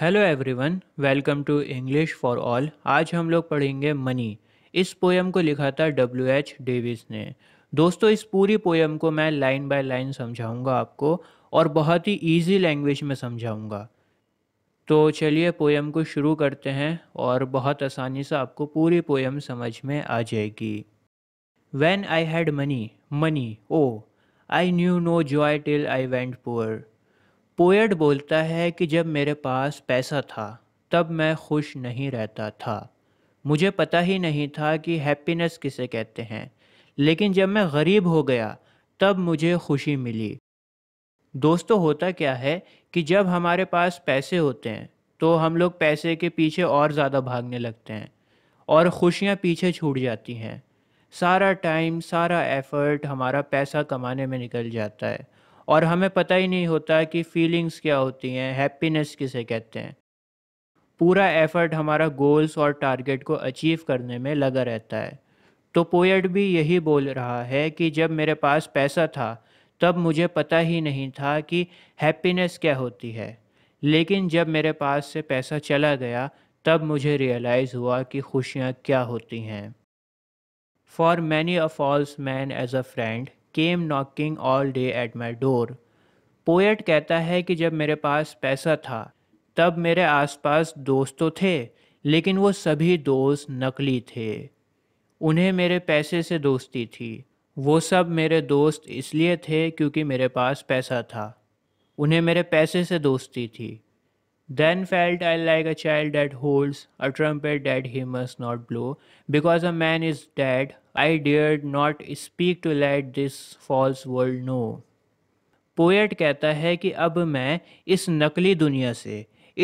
Hello everyone welcome to English for all आज हम लोग पढ़ेंगे मनी इस पोएम को लिखा था डब्ल्यू एच डेविस ने दोस्तों इस पूरी पोएम को मैं लाइन बाय लाइन समझाऊंगा आपको और बहुत ही इजी लैंग्वेज में समझाऊंगा तो चलिए पोएम को शुरू करते हैं और बहुत आसानी से आपको पूरी पोएम समझ में आ जाएगी when I had money money O I knew no joy till I went poor poet बोलता है कि जब मेरे पास पैसा था तब मैं खुश नहीं रहता था मुझे पता ही नहीं था कि हैप्पीनेस किसे कहते हैं लेकिन जब मैं गरीब हो गया तब मुझे खुशी मिली दोस्तों होता क्या है कि जब हमारे पास पैसे होते हैं तो हम लोग पैसे के पीछे और ज़्यादा भागने लगते हैं और खुशियाँ पीछे छूट जाती हैं सारा टाइम सारा एफ़र्ट हमारा पैसा कमाने में निकल जाता है और हमें पता ही नहीं होता कि फीलिंग्स क्या होती हैं हैप्पीनेस किसे कहते हैं पूरा एफर्ट हमारा गोल्स और टारगेट को अचीव करने में लगा रहता है तो पोएट भी यही बोल रहा है कि जब मेरे पास पैसा था तब मुझे पता ही नहीं था कि हैप्पीनेस क्या होती है लेकिन जब मेरे पास से पैसा चला गया तब मुझे रियलाइज़ हुआ कि खुशियाँ क्या होती हैं for many a false man as a friend came knocking all day at my door poet कहता है कि जब मेरे पास पैसा था तब मेरे आसपास दोस्त तो थे लेकिन वो सभी दोस्त नकली थे उन्हें मेरे पैसे से दोस्ती थी वो सब मेरे दोस्त इसलिए थे क्योंकि मेरे पास पैसा था उन्हें मेरे पैसे से दोस्ती थी then felt I like a child that holds a trumpet that he must not blow because a man is dead I dared not speak to let this false world know. Poet कहता है कि अब मैं इस नकली दुनिया से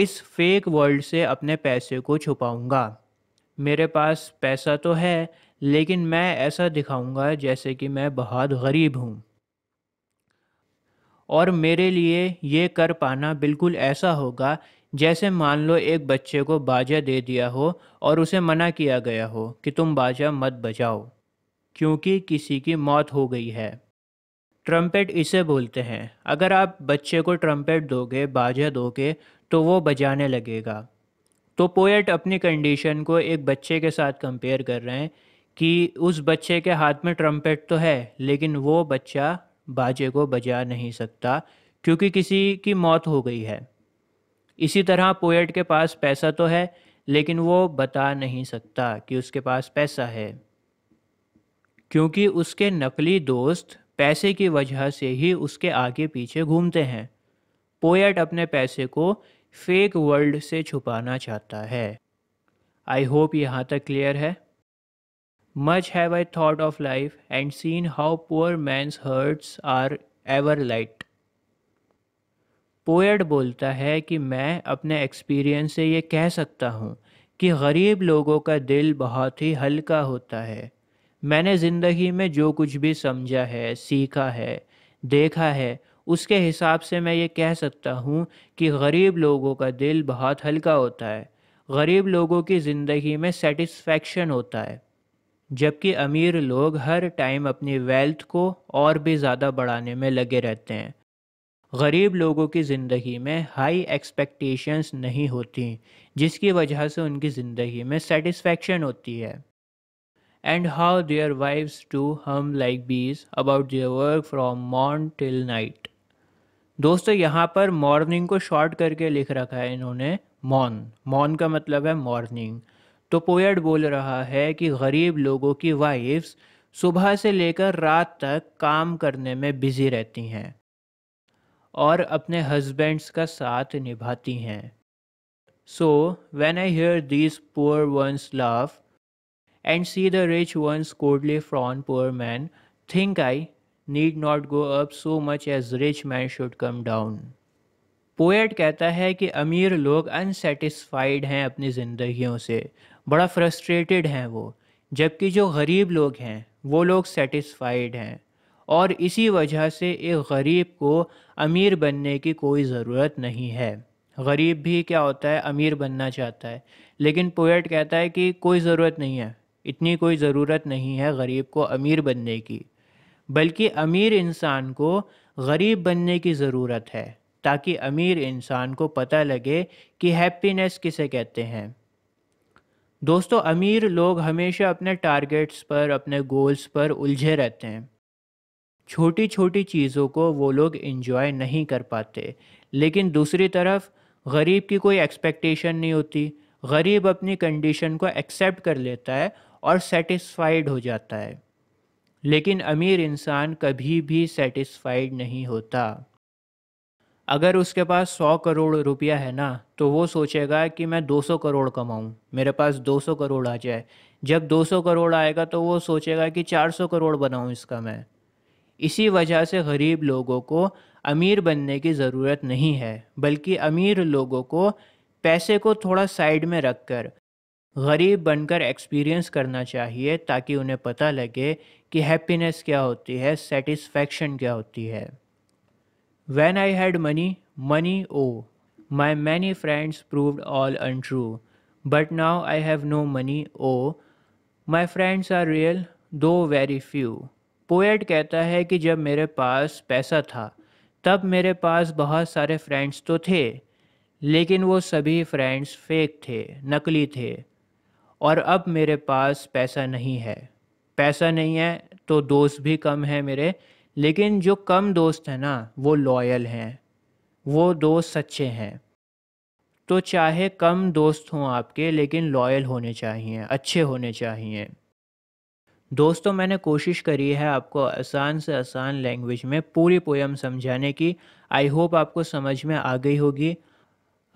इस फेक वर्ल्ड से अपने पैसे को छुपाऊंगा मेरे पास पैसा तो है लेकिन मैं ऐसा दिखाऊंगा जैसे कि मैं बहुत गरीब हूँ और मेरे लिए ये कर पाना बिल्कुल ऐसा होगा जैसे मान लो एक बच्चे को बाजा दे दिया हो और उसे मना किया गया हो कि तुम बाजा मत बजाओ क्योंकि किसी की मौत हो गई है ट्रम्पेट इसे बोलते हैं अगर आप बच्चे को ट्रम्पेट दोगे बाजा दोगे तो वो बजाने लगेगा तो पोएट अपनी कंडीशन को एक बच्चे के साथ कंपेयर कर रहे हैं कि उस बच्चे के हाथ में ट्रम्पेट तो है लेकिन वो बच्चा बाजे को बजा नहीं सकता क्योंकि किसी की मौत हो गई है इसी तरह पोएट के पास पैसा तो है लेकिन वो बता नहीं सकता कि उसके पास पैसा है क्योंकि उसके नकली दोस्त पैसे की वजह से ही उसके आगे पीछे घूमते हैं पोएट अपने पैसे को फेक वर्ल्ड से छुपाना चाहता है आई होप यहाँ तक क्लियर है much have I thought of life and seen how poor men's hearts are ever light poet बोलता है कि मैं अपने एक्सपीरियंस से ये कह सकता हूँ कि गरीब लोगों का दिल बहुत ही हल्का होता है मैंने ज़िंदगी में जो कुछ भी समझा है सीखा है देखा है उसके हिसाब से मैं ये कह सकता हूँ कि गरीब लोगों का दिल बहुत हल्का होता है गरीब लोगों की ज़िंदगी में सेटिस्फेक्शन होता है जबकि अमीर लोग हर टाइम अपनी वेल्थ को और भी ज़्यादा बढ़ाने में लगे रहते हैं गरीब लोगों की ज़िंदगी में हाई एक्सपेक्टेशंस नहीं होती जिसकी वजह से उनकी ज़िंदगी में सेटिस्फेक्शन होती है and how their wives do hum like bees about their work from morn till night. दोस्तों यहाँ पर मॉर्निंग को शॉर्ट करके लिख रखा है इन्होंने morn. morn का मतलब है मॉर्निंग तो poet बोल रहा है कि गरीब लोगों की wives सुबह से लेकर रात तक काम करने में बिज़ी रहती हैं और अपने हस्बैंड्स का साथ निभाती हैं so when I hear these poor ones laugh and see the rich ones coldly frown poor man think i need not go up so much as rich man should come down poet कहता है कि अमीर लोग unsatisfied हैं अपनी ज़िंदगियों से बड़ा frustrated हैं वो जबकि जो गरीब लोग हैं वो लोग सेटिस्फाइड हैं और इसी वजह से एक गरीब को अमीर बनने की कोई ज़रूरत नहीं है गरीब भी क्या होता है अमीर बनना चाहता है लेकिन पोएट कहता है कि कोई ज़रूरत नहीं है इतनी कोई ज़रूरत नहीं है गरीब को अमीर बनने की बल्कि अमीर इंसान को गरीब बनने की ज़रूरत है ताकि अमीर इंसान को पता लगे कि हैप्पीनेस किसे कहते हैं दोस्तों अमीर लोग हमेशा अपने टारगेट्स पर अपने गोल्स पर उलझे रहते हैं छोटी छोटी चीज़ों को वो लोग इन्जॉय नहीं कर पाते लेकिन दूसरी तरफ गरीब की कोई एक्सपेक्टेशन नहीं होती गरीब अपनी कंडीशन को एक्सेप्ट कर लेता है और सेटिस्फाइड हो जाता है लेकिन अमीर इंसान कभी भी सेटिस्फाइड नहीं होता अगर उसके पास सौ करोड़ रुपया है ना तो वो सोचेगा कि मैं दो सौ करोड़ कमाऊँ मेरे पास दो सौ करोड़ आ जाए जब दो सौ करोड़ आएगा तो वो सोचेगा कि चार सौ करोड़ बनाऊँ इसका मैं इसी वजह से गरीब लोगों को अमीर बनने की ज़रूरत नहीं है बल्कि अमीर लोगों को पैसे को थोड़ा साइड में रख कर गरीब बनकर एक्सपीरियंस करना चाहिए ताकि उन्हें पता लगे कि हैप्पीनेस क्या होती है सेटिस्फेक्शन क्या होती है when I had money money O my many friends proved all true but now I have no money O my friends are real though very few poet कहता है कि जब मेरे पास पैसा था तब मेरे पास बहुत सारे फ्रेंड्स तो थे लेकिन वो सभी फ्रेंड्स फेक थे नकली थे और अब मेरे पास पैसा नहीं है पैसा नहीं है तो दोस्त भी कम है मेरे लेकिन जो कम दोस्त हैं ना वो लॉयल हैं वो दोस्त सच्चे हैं तो चाहे कम दोस्त हों आपके लेकिन लॉयल होने चाहिए अच्छे होने चाहिए दोस्तों मैंने कोशिश करी है आपको आसान से आसान लैंग्वेज में पूरी पोएम समझाने की आई होप आपको समझ में आ गई होगी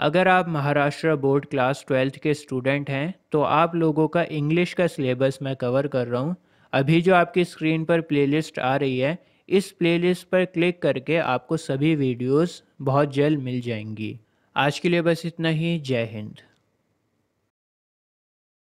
अगर आप महाराष्ट्र बोर्ड क्लास ट्वेल्थ के स्टूडेंट हैं तो आप लोगों का इंग्लिश का सिलेबस मैं कवर कर रहा हूँ अभी जो आपकी स्क्रीन पर प्लेलिस्ट आ रही है इस प्लेलिस्ट पर क्लिक करके आपको सभी वीडियोस बहुत जल्द मिल जाएंगी आज के लिए बस इतना ही जय हिंद